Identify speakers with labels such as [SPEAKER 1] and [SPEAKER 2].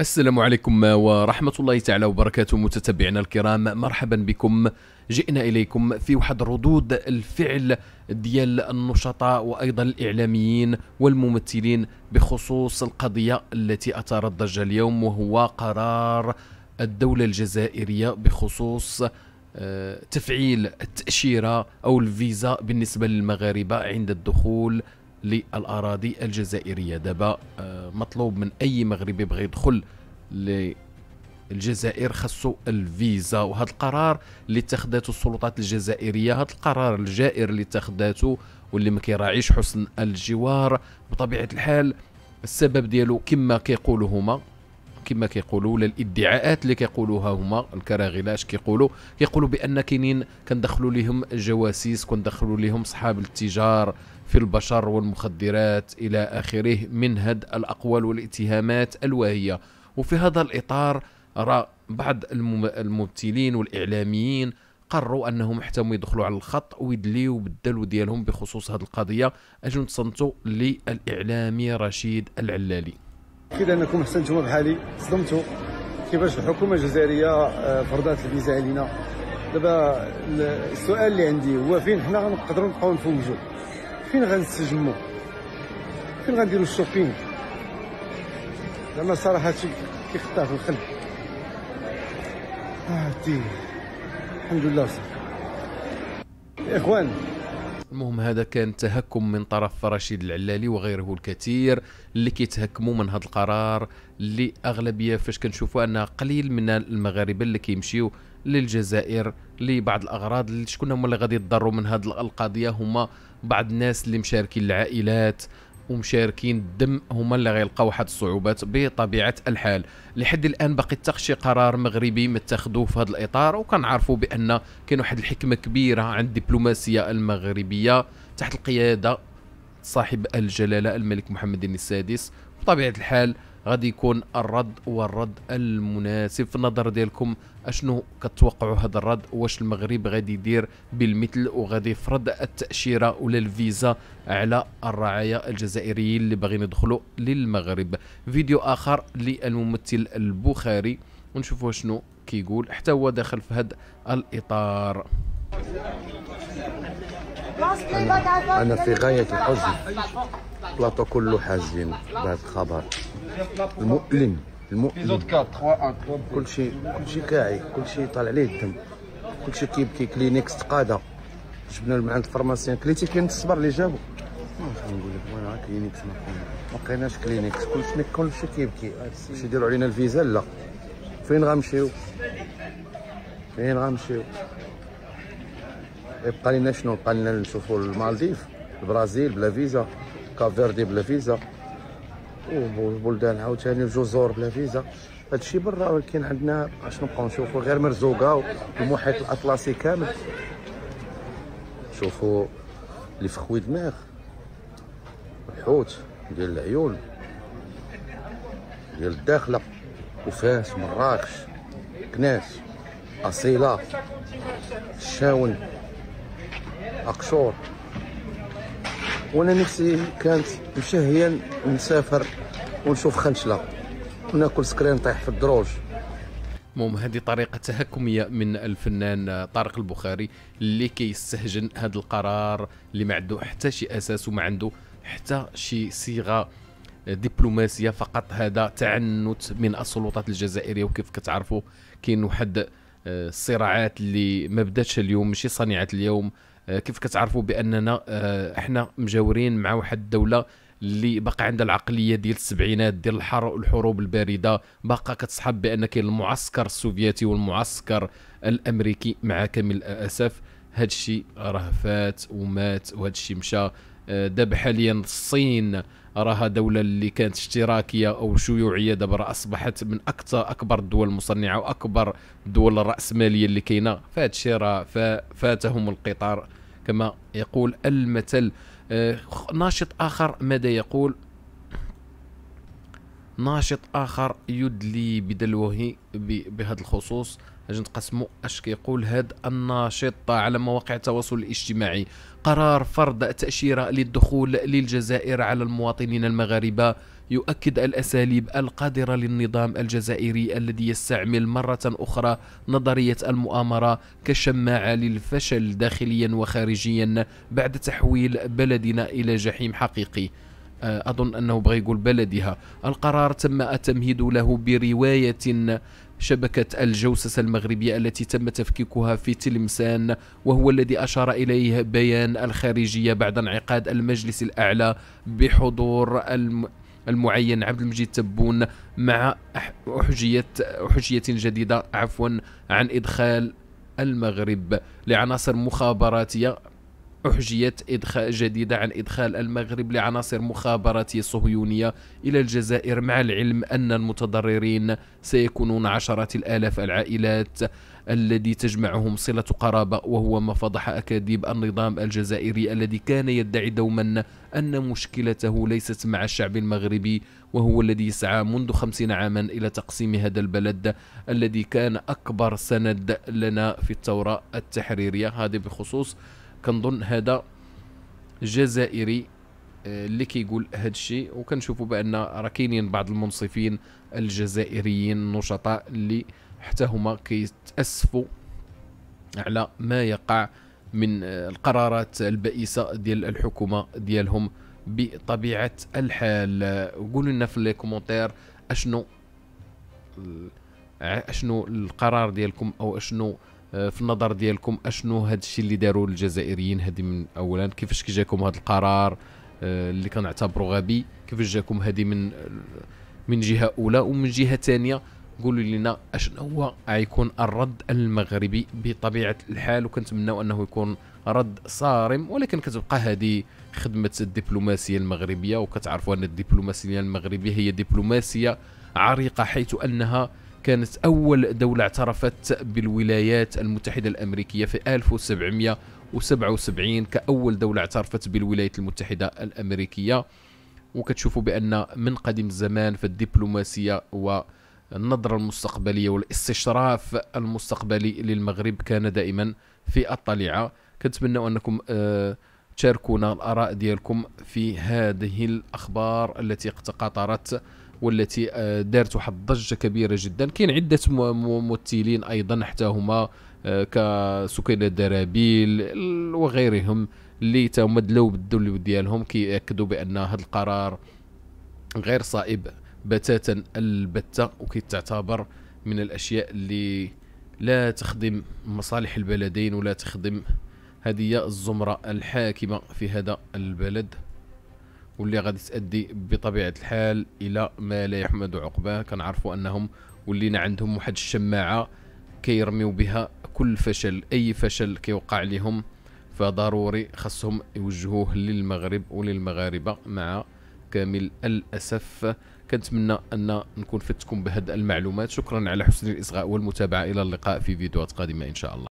[SPEAKER 1] السلام عليكم ورحمة الله تعالى وبركاته متتبعنا الكرام مرحبا بكم جئنا إليكم في واحد ردود الفعل ديال النشطاء وأيضا الإعلاميين والممثلين بخصوص القضية التي أثارت ضجة اليوم وهو قرار الدولة الجزائرية بخصوص آه، تفعيل التأشيرة أو الفيزا بالنسبة للمغاربة عند الدخول للأراضي الجزائرية دابا آه، مطلوب من أي مغربي بغى يدخل الجزائر خصو الفيزا وهذا القرار اللي اتخذته السلطات الجزائريه هذا القرار الجائر اللي اتخذته واللي ما كيراعيش حسن الجوار بطبيعه الحال السبب ديالو كما كيقولوا هما كما كيقولوا ولا الادعاءات اللي كيقولوها هما الكراغلاش كيقولوا كيقولوا بان كاينين كندخلوا لهم جواسيس كندخلوا لهم صحاب التجار في البشر والمخدرات الى اخره من هاد الاقوال والاتهامات الواهيه وفي هذا الاطار راه بعض الممثلين والاعلاميين قرروا انهم حتى يدخلوا على الخط ويدليوا بالدلو ديالهم بخصوص هذه القضيه اجوا نتصنتوا للاعلامي رشيد العلالي
[SPEAKER 2] كده انكم احسنتم بحالي صدمتوا كيفاش الحكومه الجزائريه آه، فرضات الفيزا علينا دابا السؤال اللي عندي هو فين حنا غنقدروا نبقاو نفوجوا فين غنستجموا فين غنديروا الشوبينغ زعما صراحه شي كيقطع في القلب اه الحمد لله صافي اخوان
[SPEAKER 1] المهم هذا كان تهكم من طرف رشيد العلالي وغيره الكثير اللي كيتهكموا من هذا القرار اللي اغلبيه فاش كنشوفوا ان قليل من المغاربه اللي كيمشيو للجزائر لبعض الاغراض شكون هما اللي غادي يتضروا من هذه القضيه هما بعض الناس اللي مشاركين العائلات ومشاركين الدم هما اللي غيلقاو واحد الصعوبات بطبيعه الحال لحد الان باقي حتى شي قرار مغربي متخذوه في هذا الاطار وكنعرفوا بان كاين واحد الحكمه كبيره عند الدبلوماسيه المغربيه تحت القياده صاحب الجلاله الملك محمد السادس بطبيعه الحال غادي يكون الرد والرد المناسب في النظر ديالكم اشنو كتوقعوا هذا الرد واش المغرب غادي يدير بالمثل وغادي يفرض التاشيره ولا الفيزا على الرعايا الجزائريين اللي باغيين يدخلوا للمغرب فيديو اخر للممثل البخاري ونشوفوا شنو كيقول حتى هو داخل في هذا الاطار أنا, أنا في غاية الحزن
[SPEAKER 2] لا كله حزين بهذا الخبر المؤلم المؤلم كل شيء كل شيء كاعي كل شيء طالع عليه الدم كل شيء كيبكي كلينيكس تقادا جبنا من عند الفرماسيان كليتي كاين الصبر اللي جابو نقول لك وانا كلينيكس ما لقيناش كلينيكس كل شيء كل شيء كيبكي باش يديروا علينا الفيزا لا فين غنمشيو فين غنمشيو يبقى لنا شنو بقى لنا نشوفوا المالديف البرازيل بلا فيزا كافيردي بلا فيزا وبلدان عاوتاني الجزر بلا فيزا هادشي برا ولكن عندنا اش نبقاو نشوفوا غير مرزوقه والمحيط الاطلسي كامل شوفوا لي فخوي دماغ الحوت ديال العيون ديال الداخله وفاس مراكش كناس اصيله الشاون اقشور وانا نفسي كانت مشهيا نسافر ونشوف خنشله وناكل سكرين طايح في الدروج
[SPEAKER 1] المهم هذه طريقة تهكمية من الفنان طارق البخاري اللي كيستهجن كي هذا القرار اللي ما عنده حتى شي أساس وما عنده حتى شي صيغة دبلوماسية فقط هذا تعنت من السلطات الجزائرية وكيف كتعرفوا كاين واحد الصراعات آه، اللي ما بداتش اليوم ماشي صنيعة اليوم آه، كيف كتعرفوا باننا آه، احنا مجاورين مع واحد الدوله اللي باقا عندها العقليه ديال السبعينات ديال الحر الحروب البارده باقا كتصحب بان كاين المعسكر السوفيتي والمعسكر الامريكي مع كامل الاسف هذا الشيء راه فات ومات وهذا الشيء مشى آه، دابا حاليا الصين راها دولة اللي كانت اشتراكية أو شيوعية دابا أصبحت من أكثر أكبر الدول المصنعة وأكبر الدول الرأسمالية اللي كاينة فهادشي راه فاتهم القطار كما يقول المثل آه، ناشط آخر ماذا يقول ناشط آخر يدلي بدلوه بهذا الخصوص اجي نقسموا اش كيقول هاد الناشط على مواقع التواصل الاجتماعي قرار فرض تأشيرة للدخول للجزائر على المواطنين المغاربة يؤكد الأساليب القادرة للنظام الجزائري الذي يستعمل مرة أخرى نظرية المؤامرة كشماعة للفشل داخليا وخارجيا بعد تحويل بلدنا إلى جحيم حقيقي آه، أظن أنه بغى يقول بلدها القرار تم التمهيد له برواية شبكة الجوسس المغربية التي تم تفكيكها في تلمسان وهو الذي أشار إليه بيان الخارجية بعد انعقاد المجلس الأعلى بحضور الم... المعين عبد المجيد تبون مع أحجية أحجية جديدة عفوا عن إدخال المغرب لعناصر مخابراتية أحجيت إدخاء جديدة عن إدخال المغرب لعناصر مخابرات صهيونية إلى الجزائر مع العلم أن المتضررين سيكونون عشرات الآلاف العائلات الذي تجمعهم صلة قرابة وهو ما فضح أكاذيب النظام الجزائري الذي كان يدعي دوما أن مشكلته ليست مع الشعب المغربي وهو الذي يسعى منذ خمسين عاما إلى تقسيم هذا البلد الذي كان أكبر سند لنا في الثورة التحريرية هذا بخصوص كنظن هذا جزائري آه، اللي كيقول هذا الشيء وكنشوفوا بان راه كاينين بعض المنصفين الجزائريين النشطاء اللي حتى هما كيتاسفوا على ما يقع من آه، القرارات البائسه ديال الحكومه ديالهم بطبيعه الحال قولوا لنا في لي كومونتير اشنو آه، اشنو القرار ديالكم او اشنو آه، في النظر ديالكم اشنو هذا الشيء اللي داروا الجزائريين هذه من اولا كيفاش كي جاكم هذا القرار آه، اللي كنعتبرو غبي كيفاش جاكم هذه من من جهه اولى ومن جهه ثانيه قولوا لنا اشنو هو غيكون الرد المغربي بطبيعه الحال وكنتمناو انه يكون رد صارم ولكن كتبقى هذه خدمه الدبلوماسيه المغربيه وكتعرفوا ان الدبلوماسيه المغربيه هي دبلوماسيه عريقه حيث انها كانت أول دولة اعترفت بالولايات المتحدة الأمريكية في 1777 كأول دولة اعترفت بالولايات المتحدة الأمريكية وكتشوفوا بأن من قديم الزمان فالدبلوماسية و النظرة المستقبلية والاستشراف المستقبلي للمغرب كان دائما في الطليعة كنتمنى أنكم آه، تشاركونا الآراء ديالكم في هذه الأخبار التي اقتقطرت والتي آه، دارت واحد الضجه كبيره جدا كاين عده ممثلين ايضا حتى هما آه، كسكينه درابيل وغيرهم اللي تا هما دلاو بالدلو ديالهم كياكدوا بان هذا القرار غير صائب بتاتا البته وكيتعتبر من الاشياء اللي لا تخدم مصالح البلدين ولا تخدم هذه الزمره الحاكمه في هذا البلد واللي غادي تأدي بطبيعة الحال إلى ما لا يحمد عقباه كنعرفوا أنهم ولينا عندهم واحد الشماعة كيرميو بها كل فشل أي فشل كيوقع لهم فضروري خصهم يوجهوه للمغرب وللمغاربة مع كامل الأسف كنتمنى أن نكون فتكم بهذه المعلومات شكرا على حسن الإصغاء والمتابعة إلى اللقاء في فيديوهات قادمة إن شاء الله